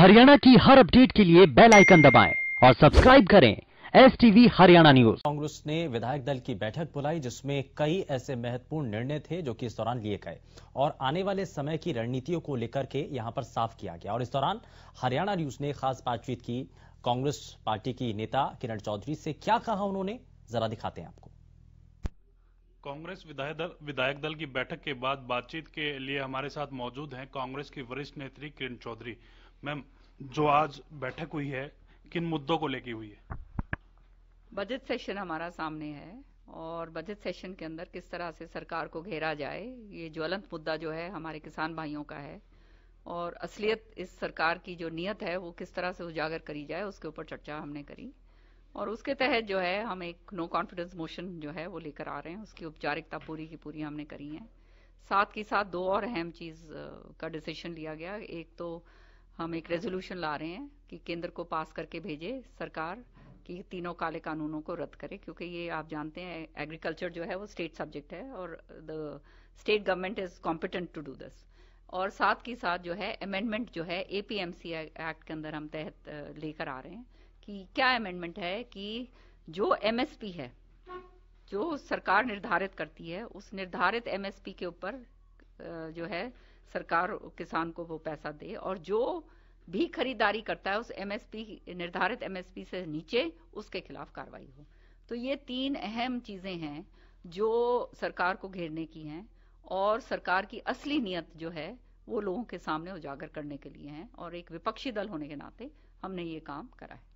हरियाणा की हर अपडेट के लिए बेल आइकन दबाएं और सब्सक्राइब करें S TV Haryana news Congress ने विधायक दल की बैठक बुलाई जिसमें कई ऐसे महत्वपूर्ण निर्णय थे जो कि इस दौरान लिए गए और आने वाले समय की रणनीतियों को लेकर के यहां पर साफ किया गया और इस दौरान हरियाणा न्यूज ने खास बातचीत की कांग्रेस पार्टी की नेता किरण चौधरी से क्या कहा उन्होंने जरा दिखाते हैं आपको कांग्रेस विधायक दल विधायक दल की बैठक के बाद बातचीत के लिए हमारे साथ मौजूद हैं कांग्रेस की वरिष्ठ नेत्री किरण चौधरी मैम जो आज बैठक हुई है किन मुद्दों को लेकर हुई है बजट सेशन हमारा सामने है और बजट सेशन के अंदर किस तरह से सरकार को घेरा जाए ये ज्वलंत मुद्दा जो है हमारे किसान भाइयों का है और असलियत इस सरकार की जो नियत है वो किस तरह से उजागर करी जाए उसके ऊपर चर्चा हमने करी और उसके तहत जो है हम एक नो कॉन्फिडेंस मोशन जो है वो लेकर आ रहे हैं उसकी औपचारिकता पूरी की पूरी हमने करी है साथ के साथ दो और अहम चीज का डिसीशन लिया गया एक तो हम एक रेजोल्यूशन ला रहे हैं कि केंद्र को पास करके भेजे सरकार कि तीनों काले कानूनों को रद्द करे क्योंकि ये आप जानते हैं एग्रीकल्चर जो है वो स्टेट सब्जेक्ट है और the state government is competent to do this और साथ ही साथ जो है अमेंडमेंट जो है एपीएमसी एक्ट के अंदर हम तहत लेकर आ रहे हैं कि क्या अमेंडमेंट है कि जो एमएसपी है जो सरकार निर्धारित करती है उस निर्धारित एमएसपी के ऊपर जो है सरकार किसान को वो पैसा दे और जो भी खरीदारी करता है उस एमएसपी निर्धारित एमएसपी से नीचे उसके खिलाफ कार्रवाई हो तो ये तीन अहम चीजें हैं जो सरकार को घेरने की हैं और सरकार की असली नीयत जो है वो लोगों के सामने उजागर करने के लिए हैं और एक विपक्षी दल होने के नाते हमने ये काम करा है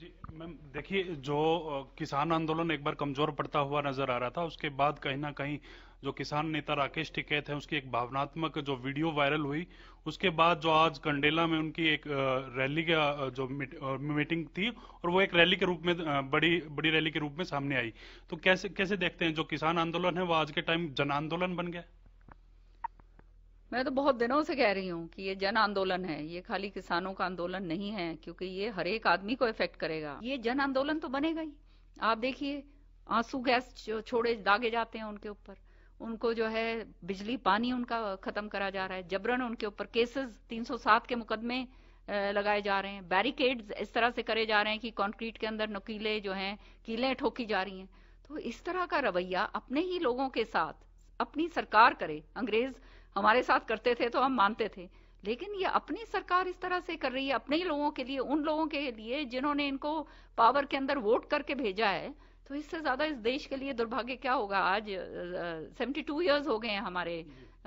जी मैम देखिए जो किसान आंदोलन एक बार कमजोर पड़ता हुआ नजर आ रहा था उसके बाद कहीं ना कहीं जो किसान नेता राकेश टिकैत है उसकी एक भावनात्मक जो वीडियो वायरल हुई उसके बाद जो आज कंडेला में उनकी एक रैली का जो मीटिंग थी और वो एक रैली के रूप में बड़ी बड़ी रैली के रूप में सामने आई तो कैसे कैसे देखते हैं जो किसान आंदोलन है वो आज के टाइम जन आंदोलन बन गया मैं तो बहुत दिनों से कह रही हूँ कि ये जन आंदोलन है ये खाली किसानों का आंदोलन नहीं है क्योंकि ये हर एक आदमी को इफेक्ट करेगा ये जन आंदोलन तो बनेगा ही आप देखिए आंसू गैस छोड़े दागे जाते हैं उनके ऊपर उनको जो है बिजली पानी उनका खत्म करा जा रहा है जबरन उनके ऊपर केसेस 307 के मुकदमे लगाए जा रहे हैं बैरिकेड इस तरह से करे जा रहे हैं कि कंक्रीट के अंदर नकीले जो हैं कीलें ठोकी जा रही हैं तो इस तरह का रवैया अपने ही लोगों के साथ अपनी सरकार करे अंग्रेज हमारे साथ करते थे तो हम मानते थे लेकिन ये अपनी सरकार इस तरह से कर रही है अपने लोगों के लिए उन लोगों के लिए जिन्होंने इनको पावर के अंदर वोट करके भेजा है तो इससे ज्यादा इस देश के लिए दुर्भाग्य क्या होगा आज सेवेंटी टू ईयर्स हो गए हैं हमारे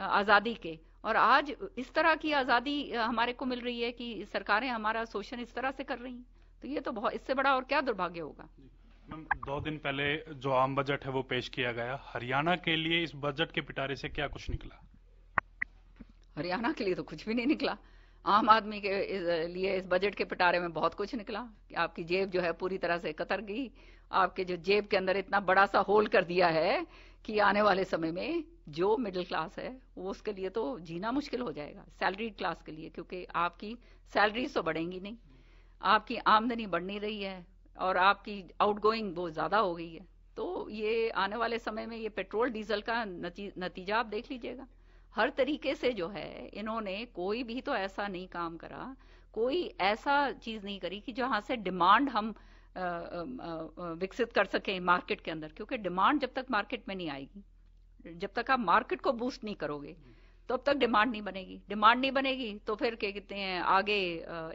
आजादी के और आज इस तरह की आजादी हमारे को मिल रही है कि सरकारें हमारा शोषण इस तरह से कर रही हैं तो ये तो बहुत इससे बड़ा और क्या दुर्भाग्य होगा दो दिन पहले जो आम बजट है वो पेश किया गया हरियाणा के लिए इस बजट के पिटारे से क्या कुछ निकला हरियाणा के लिए तो कुछ भी नहीं निकला आम आदमी के इस लिए इस बजट के पिटारे में बहुत कुछ निकला कि आपकी जेब जो है पूरी तरह से कतर गई आपके जो जेब के अंदर इतना बड़ा सा होल कर दिया है कि आने वाले समय में जो मिडिल क्लास है वो उसके लिए तो जीना मुश्किल हो जाएगा सैलरीड क्लास के लिए क्योंकि आपकी सैलरीज तो बढ़ेंगी नहीं आपकी आमदनी बढ़ नहीं रही है और आपकी आउटगोइंग वो ज्यादा हो गई है तो ये आने वाले समय में ये पेट्रोल डीजल का नतीजा आप देख लीजिएगा हर तरीके से जो है इन्होंने कोई भी तो ऐसा नहीं काम करा कोई ऐसा चीज नहीं करी कि जहां से डिमांड हम विकसित कर सकें मार्केट के अंदर क्योंकि डिमांड जब तक मार्केट में नहीं आएगी जब तक आप मार्केट को बूस्ट नहीं करोगे तो अब तक डिमांड नहीं बनेगी डिमांड नहीं बनेगी तो फिर क्या कहते हैं आगे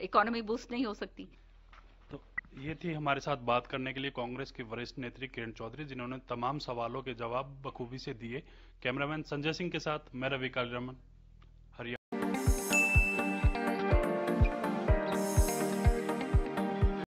इकोनॉमी बूस्ट नहीं हो सकती ये थी हमारे साथ बात करने के लिए कांग्रेस की वरिष्ठ नेत्री किरण चौधरी जिन्होंने तमाम सवालों के जवाब बखूबी से दिए कैमरामैन संजय सिंह के साथ मैं रवि कालीरमन